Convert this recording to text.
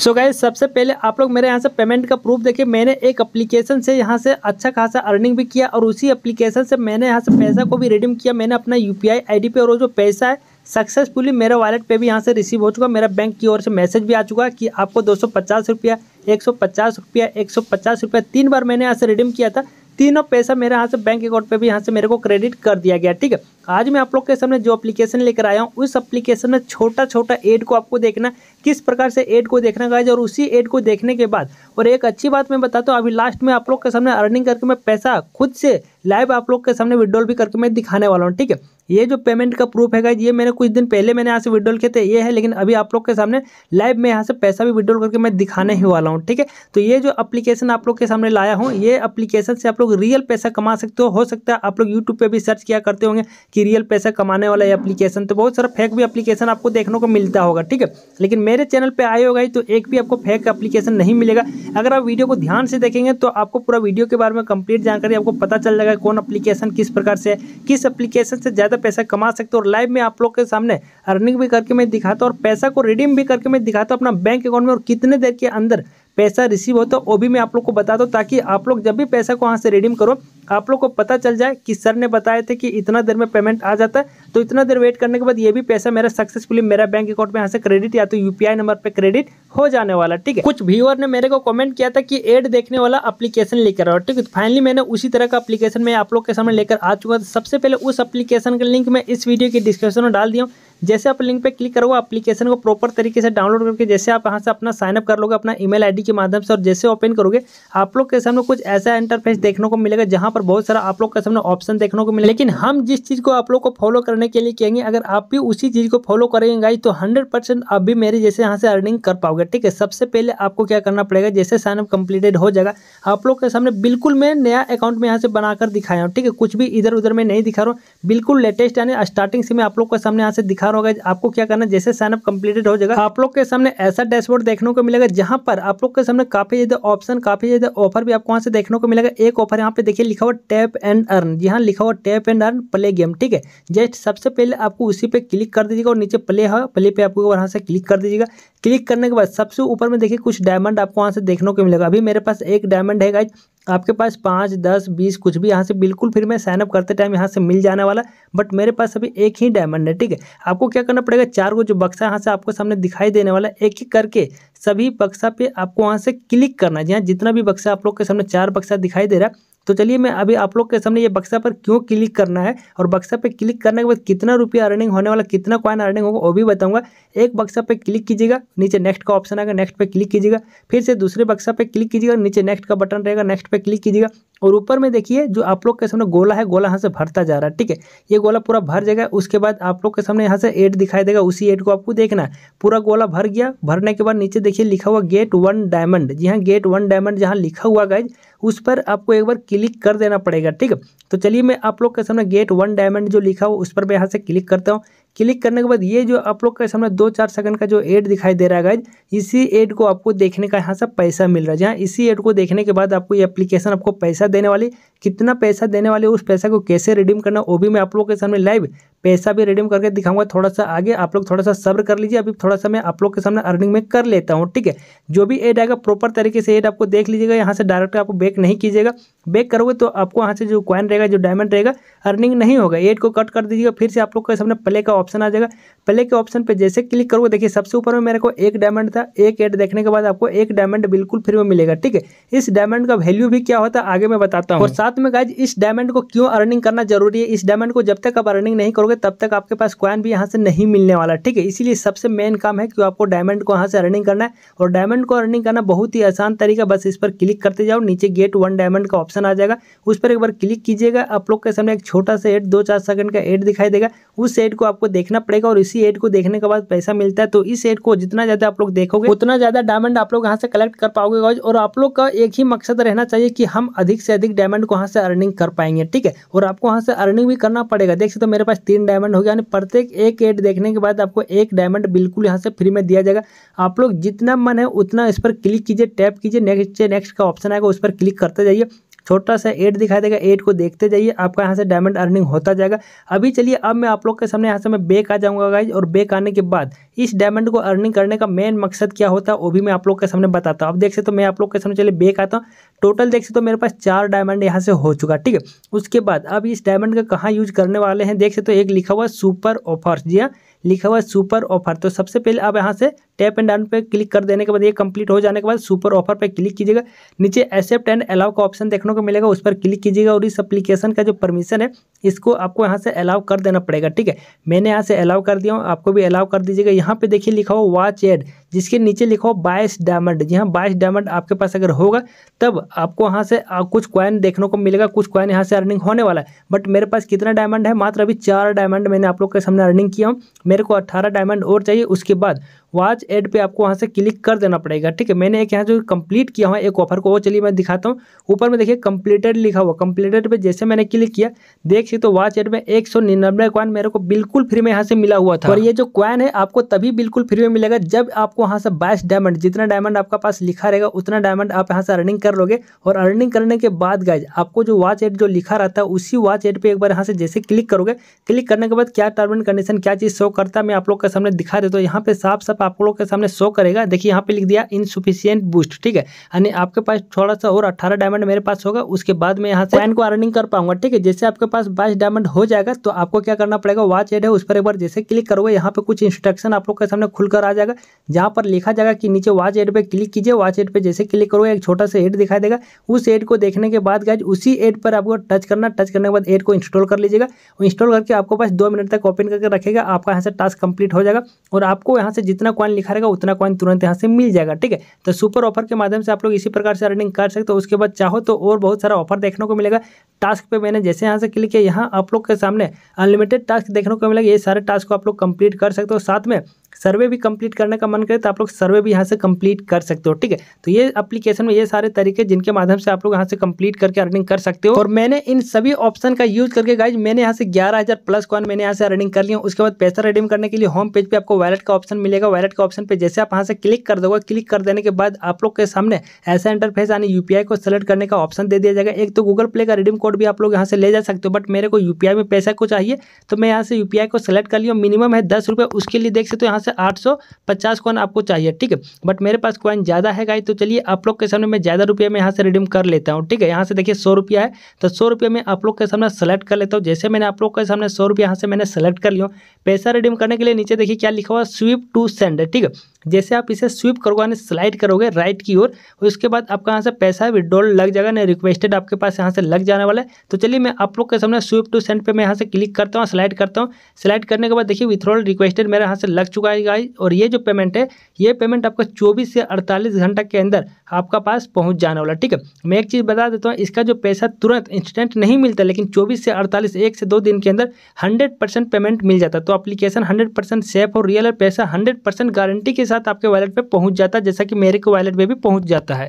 सो so guys सबसे पहले आप लोग मेरे यहाँ से पेमेंट का प्रूफ देखिए मैंने एक एप्लीकेशन से यहाँ से अच्छा खासा अर्निंग भी किया और उसी एप्लीकेशन से मैंने यहाँ से पैसा को भी रिडीम किया मैंने अपना यू पी आई पे और वो जो पैसा है सक्सेसफुली मेरे वॉलेट पे भी यहाँ से रिसीव हो चुका मेरा बैंक की ओर से मैसेज भी आ चुका कि आपको दो सौ पचास रुपया एक सौ पचास रुपया एक सौ पचास रुपया तीन बार मैंने यहाँ से रिडीम किया था तीनों पैसा मेरे यहाँ से बैंक अकाउंट पे भी यहाँ से मेरे को क्रेडिट कर दिया गया ठीक है आज मैं आप लोग के सामने जो एप्लीकेशन लेकर आया हूँ उस एप्लीकेशन में छोटा छोटा एड को आपको देखना किस प्रकार से एड को देखना गाइज और उसी एड को देखने के बाद और एक अच्छी बात मैं बताता हूँ अभी लास्ट में आप लोग के सामने अर्निंग करके मैं पैसा खुद से लाइव आप लोग के सामने विड्रॉल भी करके मैं दिखाने वाला हूँ ठीक है ये जो पेमेंट का प्रूफ है ये मैंने कुछ दिन पहले मैंने यहाँ से विड्रॉल किए थे ये है लेकिन अभी आप लोग के सामने लाइव में यहाँ से पैसा भी विड्रॉल करके मैं दिखाने ही वाला हूँ ठीक है तो ये जो अपलीकेशन आप लोग के सामने लाया हूँ ये अपलीकेशन से आप लोग रियल पैसा कमा सकते हो हो सकता है आप लोग यूट्यूब पर भी सर्च किया करते होंगे कि रियल पैसा कमाने वाला ये अपलीकेशन तो बहुत सारा फेक भी अपलीकेशन आपको देखने को मिलता होगा ठीक है लेकिन मेरे चैनल पर आए होगा तो एक भी आपको फेक अप्लीकेशन नहीं मिलेगा अगर आप वीडियो को ध्यान से देखेंगे तो आपको पूरा वीडियो के बारे में कंप्लीट जानकारी आपको पता चल जाएगा कौन अपलीकेशन किस प्रकार से है किस अप्लीकेशन से ज़्यादा ज़्यादा पैसा कमा सकते हो और लाइव में आप लोग के सामने अर्निंग भी करके मैं दिखाता हूँ और पैसा को रिडीम भी करके मैं दिखाता हूँ अपना बैंक अकाउंट में और कितने देर के अंदर पैसा रिसीव होता है वो भी मैं आप लोग को बता दूँ ताकि आप लोग जब भी पैसा को वहाँ से रिडीम करो आप लोग को पता चल जाए कि सर ने बताया था कि इतना देर में पेमेंट आ जाता है तो इतना देर वेट करने के बाद ये भी पैसा मेरा सक्सेसफुली मेरा बैंक अकाउंट में यहाँ से क्रेडिट या तो यूपीआई नंबर पर क्रेडिट हो जाने वाला ठीक है कुछ व्यूअर ने मेरे को कमेंट किया था कि एड देखने वाला अपलीकेशन लेकर आओ ठीक है फाइनली मैंने उसी तरह का अपलीकेशन मैं आप लोग के सामने लेकर आ चुका था सबसे पहले उस अपलीकेशन का लिंक मैं इस वीडियो की डिस्क्रिप्शन में डाल दिया जैसे आप लिंक पे क्लिक करोगे एप्लीकेशन को प्रॉपर तरीके से डाउनलोड करके जैसे आप यहाँ से अपना साइनअप कर लोगे अपना ईमेल आईडी के माध्यम से और जैसे ओपन करोगे आप लोग के सामने कुछ ऐसा इंटरफेस देखने को मिलेगा जहाँ पर बहुत सारा आप लोग के सामने ऑप्शन देखने को मिलेगा लेकिन हम जिस चीज़ को आप लोग को फॉलो करने के लिए कहेंगे अगर आप भी उसी चीज़ को फॉलो करेंगे गाई तो हंड्रेड आप भी मेरे जैसे यहाँ से अर्निंग कर पाओगे ठीक है सबसे पहले आपको क्या करना पड़ेगा जैसे साइनअप कंप्लीटेड हो जाएगा आप लोग के सामने बिल्कुल मैं नया अकाउंट में यहाँ से बनाकर दिखाया हूँ ठीक है कुछ भी इधर उधर में नहीं दिखा रहा हूँ बिल्कुल लेटेस्ट यानी स्टार्टिंग से मैं आप लोग के सामने यहाँ से दिखा रहा होगा आपको क्या करना जैसे साइनअप कंप्लीटेड हो जाएगा आप लोग के सामने ऐसा डैशबोर्ड देखने को मिलेगा जहाँ पर आप लोग के सामने काफी ज्यादा ऑप्शन काफी ज्यादा ऑफर भी आपको यहाँ से देखने को मिलेगा एक ऑफर यहाँ पे देखिए लिखा हुआ टैप एंड अर्न यहाँ लिखा हुआ tap and earn play game ठीक है जस्ट सबसे पहले आपको उसी पे क्लिक कर दीजिएगा और नीचे प्ले है प्ले पे आपको वहाँ से क्लिक कर दीजिएगा क्लिक करने के बाद सबसे ऊपर में देखिए कुछ डायमंड आपको वहाँ से देखने को मिलेगा अभी मेरे पास एक डायमंड है गाइज आपके पास पाँच दस बीस कुछ भी यहाँ से बिल्कुल फिर मैं साइनअप करते टाइम यहाँ से मिल जाने वाला बट मेरे पास अभी एक ही डायमंड है ठीक है आपको क्या करना पड़ेगा चार को जो बक्सा यहाँ से आपको सामने दिखाई देने वाला एक एक करके सभी बक्सा पे आपको वहाँ से क्लिक करना है जी जितना भी बक्सा आप लोग के सामने चार बक्सा दिखाई दे रहा है तो चलिए मैं अभी आप लोग के सामने ये बक्सा पर क्यों क्लिक करना है और बक्सा पर क्लिक करने के बाद कितना रुपया अर्निंग होने वाला कितना कॉइन अर्निंग होगा वो भी बताऊँगा एक बक्सा पर क्लिक कीजिएगा नीचे नेक्स्ट का ऑप्शन आएगा नेक्स्ट पर क्लिक कीजिएगा फिर से दूसरे बक्सा पर क्लिक कीजिएगा नीचे नेक्स्ट का बटन रहेगा नेक्स्ट पर क्लिक कीजिएगा और ऊपर में देखिए जो आप लोग के सामने गोला है गोला यहाँ से भरता जा रहा है ठीक है ये गोला पूरा भर जाएगा उसके बाद आप लोग के सामने यहाँ से एड दिखाई देगा उसी एड को आपको देखना है पूरा गोला भर गया भरने के बाद नीचे देखिए लिखा हुआ गेट वन डायमंड जी हाँ गेट वन डायमंड जहाँ लिखा हुआ गाइज उस पर आपको एक बार क्लिक कर देना पड़ेगा ठीक है तो चलिए मैं आप लोग के सामने गेट वन डायमंड जो लिखा हुआ उस पर मैं यहाँ से क्लिक करता हूँ क्लिक करने के बाद ये जो आप लोग के सामने दो चार सेकंड का जो एड दिखाई दे रहा है गाइज इसी एड को आपको देखने का यहाँ से पैसा मिल रहा है जहाँ इसी एड को देखने के बाद आपको ये एप्लीकेशन आपको पैसा देने वाली कितना पैसा देने वाली उस पैसा को कैसे रिडीम करना वो भी मैं आप लोग के सामने लाइव पैसा भी रिडीम करके दिखाऊंगा थोड़ा सा आगे आप लोग थोड़ा सा सब्र कर लीजिए अभी थोड़ा सा मैं आप लोग के सामने अर्निंग में कर लेता हूँ ठीक है जो भी एड आएगा प्रॉपर तरीके से एड आपको देख लीजिएगा यहाँ से डायरेक्ट आपको बेक नहीं कीजिएगा बेक करोगे तो आपको यहाँ से जो कॉइन रहेगा जो डायमंड रहेगा अर्निंग नहीं होगा एड को कट कर दीजिएगा फिर से आप लोग के सामने प्ले का ऑप्शन आ जाएगा प्ले के ऑप्शन पर जैसे क्लिक करोगे देखिए सबसे ऊपर में मेरे को एक डायमंड था एक एड देखने के बाद आपको एक डायमंड बिल्कुल फ्री में मिलेगा ठीक है इस डायमंड का वैल्यू भी क्या होता है आगे मैं बताता हूँ और साथ में गाय इस डायमंड को क्यों अर्निंग करना जरूरी है इस डायमंड को जब तक आप अर्निंग नहीं करोगे करोगे तब तक आपके पास क्वाइन भी यहाँ से नहीं मिलने वाला ठीक है इसीलिए सबसे मेन काम है कि आपको डायमंड को यहाँ से अर्निंग करना है और डायमंड को अर्निंग करना बहुत ही आसान तरीका बस इस पर क्लिक करते जाओ नीचे गेट वन डायमंड का ऑप्शन आ जाएगा उस पर एक बार क्लिक कीजिएगा आप लोग के सामने एक छोटा सा एड दो चार सेकंड का एड दिखाई देगा उस एड को आपको देखना पड़ेगा और इसी एड को देखने के बाद पैसा मिलता है तो इस एड को जितना ज़्यादा आप लोग देखोगे उतना ज़्यादा डायमंड आप लोग यहाँ से कलेक्ट कर पाओगे और आप लोग का एक ही मकसद रहना चाहिए कि हम अधिक से अधिक डायमंड को यहाँ से अर्निंग कर पाएंगे ठीक है और आपको यहाँ से अर्निंग भी करना पड़ेगा देख सकते हो मेरे पास तीन डायमंड हो गया यानी प्रत्येक एक एड देखने के बाद आपको एक डायमंड बिल्कुल यहाँ से फ्री में दिया जाएगा आप लोग जितना मन है उतना इस पर क्लिक कीजिए टैप कीजिए नेक्स्ट नेक्स्ट का ऑप्शन आएगा उस पर क्लिक करते जाइए छोटा सा एट दिखाई देगा एट को देखते जाइए आपका यहाँ से डायमंड अर्निंग होता जाएगा अभी चलिए अब मैं आप लोग के सामने यहाँ से मैं बेक आ जाऊँगा गाइज और बेक आने के बाद इस डायमंड को अर्निंग करने का मेन मकसद क्या होता है वो भी मैं आप लोग के सामने बताता हूँ अब देख सकते मैं आप लोग के सामने चलिए बेक आता हूँ टोटल देख सकते हो मेरे पास चार डायमंड यहाँ से हो चुका ठीक है उसके बाद अब इस डायमंड का कहाँ यूज करने वाले हैं देख सकते एक लिखा हुआ सुपर ऑफर जी हाँ लिखा हुआ सुपर ऑफर तो सबसे पहले आप यहाँ से टैप एंड डाउन पे क्लिक कर देने के बाद ये कंप्लीट हो जाने के बाद सुपर ऑफर पर क्लिक कीजिएगा नीचे एक्सेप्ट एंड अलाउ का ऑप्शन देखने को मिलेगा उस पर क्लिक कीजिएगा और इस एप्लीकेशन का जो परमिशन है इसको आपको यहाँ से अलाउ कर देना पड़ेगा ठीक है मैंने यहाँ से अलाउ कर दिया हूँ आपको भी अलाउ कर दीजिएगा यहाँ पे देखिए लिखा हो वॉच एड जिसके नीचे लिखा हो बाइस डायमंड जी हाँ बाईस डायमंड आपके पास अगर होगा तब आपको यहाँ से कुछ कॉइन देखने को मिलेगा कुछ क्वाइन यहाँ से अर्निंग होने वाला है बट मेरे पास कितना डायमंड है मात्र अभी चार डायमंड मैंने आप लोग के सामने अर्निंग किया हूँ मेरे को अट्ठारह डायमंड और चाहिए उसके बाद वॉच एड पे आपको वहाँ से क्लिक कर देना पड़ेगा ठीक है मैंने एक यहाँ जो कंप्लीट किया हुआ एक ऑफर को वो चलिए मैं दिखाता हूँ ऊपर में देखिए कंप्लीटेड लिखा हुआ कंप्लीटेड पे जैसे मैंने क्लिक किया देख देखी तो वॉच एट में एक सौ निन्यानबे क्वाइन मेरे को बिल्कुल फ्री में यहाँ से मिला हुआ था और ये जो क्वाइन है आपको तभी बिल्कुल फ्री में मिलेगा जब आपको यहाँ से बाइस डायमंड जितना डायमंड आपका पास लिखा रहेगा उतना डायमंड आप यहाँ से अर्निंग कर लोगे और अर्निंग करने के बाद गाइज आपको जो वॉच एट जो लिखा रहता है उसी वॉच एट पर एक बार यहाँ से जैसे क्लिक करोगे क्लिक करने के बाद क्या टर्म एंड कंडीशन क्या चीज़ शो करता है मैं आप लोग के सामने दिखा देता हूँ यहाँ पे साफ साफ आप लोग के सामने शो करेगा देखिए यहाँ पे लिख दिया इनसुफिशियंट बूस्ट ठीक है यानी आपके पास थोड़ा सा और अट्ठारह डायमंड मेरे पास होगा उसके बाद मैं यहाँ से को अर्निंग कर पाऊंगा ठीक है जैसे आपके पास पाँच डायमंड हो जाएगा तो आपको क्या करना पड़ेगा वाच एड है उस पर एक बार जैसे क्लिक करोगे यहाँ पे कुछ इंस्ट्रक्शन आप लोग के सामने खुलकर आ जाएगा जहाँ पर लिखा जाएगा कि नीचे वाच एड पे क्लिक कीजिए वाच एड पे जैसे क्लिक करोगे एक छोटा सा एड दिखाई देगा उस एड को देखने के बाद गाइज उसी एड पर आपको टच करना टच करने के बाद एड को इंस्टॉल कर लीजिएगा इंस्टॉल करके आपको पास दो मिनट तक ओपन करके रखेगा आपका यहाँ से टास्क कंप्लीट हो जाएगा और आपको यहाँ से जितना कॉइन लिखा रहेगा उतना कॉइन तुरंत यहाँ से मिल जाएगा ठीक है तो सुपर ऑफर के माध्यम से आप लोग इसी प्रकार से अर्निंग कर सकते हो उसके बाद चाहो तो और बहुत सारा ऑफर देखने को मिलेगा टास्क पे मैंने जैसे यहाँ से क्लिक किया यहाँ आप लोग के सामने अनलिमिटेड टास्क देखने को मिलेगा ये सारे टास्क को आप लोग कंप्लीट कर सकते हो साथ में सर्वे भी कंप्लीट करने का मन करे तो आप लोग सर्वे भी यहाँ से कंप्लीट कर सकते हो ठीक है तो ये एप्लीकेशन में ये सारे तरीके जिनके माध्यम से आप लोग यहाँ से कंप्लीट करके अर्निंग कर सकते हो और मैंने इन सभी ऑप्शन का यूज करके गाइज मैंने यहाँ से ग्यारह हजार प्लस कॉइन मैंने यहाँ से अर्निंग कर लिया उसके बाद पैसा रिडीम करने के लिए होम पेज पर आपको वैलेट का ऑप्शन मिलेगा वैलेट का ऑप्शन पर जैसे आप यहाँ से क्लिक कर दोगे क्लिक कर देने के बाद आप लोग के सामने ऐसा इंटरफेस यानी यूपीआई को सेलेक्ट करने का ऑप्शन दे दिया जाएगा एक तो गूगल प्ले का रिडीम कोड भी आप लोग यहाँ से ले जा सकते हो बट मेरे को यूपीआई में पैसा को चाहिए तो मैं यहाँ से यूपीआई को सेलेक्ट कर लिया मिनिमम है दस उसके लिए देख सकते हो यहाँ से 850 कॉइन आपको चाहिए ठीक है बट मेरे पास कॉइन ज़्यादा है गाई तो चलिए आप लोग के सामने मैं ज़्यादा रुपये में यहाँ से रिडीम कर लेता हूँ ठीक है यहाँ से देखिए सौ है तो सौ रुपये में आप लोग के सामने सेलेक्ट कर लेता हूँ जैसे मैंने आप लोग के सामने सौ रुपया यहाँ से मैंने सेलेक्ट कर लिया पैसा रिडीम करने के लिए नीचे देखिए क्या लिखा हुआ स्वीप टू सेंड ठीक है जैसे आप इसे स्विप करोगे यानी स्लाइड करोगे राइट की ओर और उसके बाद आपका यहाँ से पैसा विड्रॉल लग जाएगा ना रिक्वेस्टेड आपके पास यहाँ से लग जाने वाला है तो चलिए मैं आप लोग के सामने स्विप टू सेंड पे मैं यहाँ से क्लिक करता हूँ स्लाइड करता हूँ स्लाइड करने के बाद देखिए विथड्रॉल रिक्वेस्टेड मेरे यहाँ से लग चुका है और ये जो पेमेंट है ये पेमेंट आपका चौबीस से अड़तालीस घंटा के अंदर आपका पास पहुँच जाने वाला ठीक है मैं एक चीज़ बता देता हूँ इसका जो पैसा तुरंत इंस्टेंट नहीं मिलता लेकिन चौबीस से अड़तालीस एक से दो दिन के अंदर हंड्रेड पेमेंट मिल जाता तो अप्लीकेशन हंड्रेड सेफ और रियल है पैसा हंड्रेड गारंटी के साथ साथ आपके वॉलेट पर पहुंच जाता है जैसा कि मेरे के वॉलेट में भी पहुंच जाता है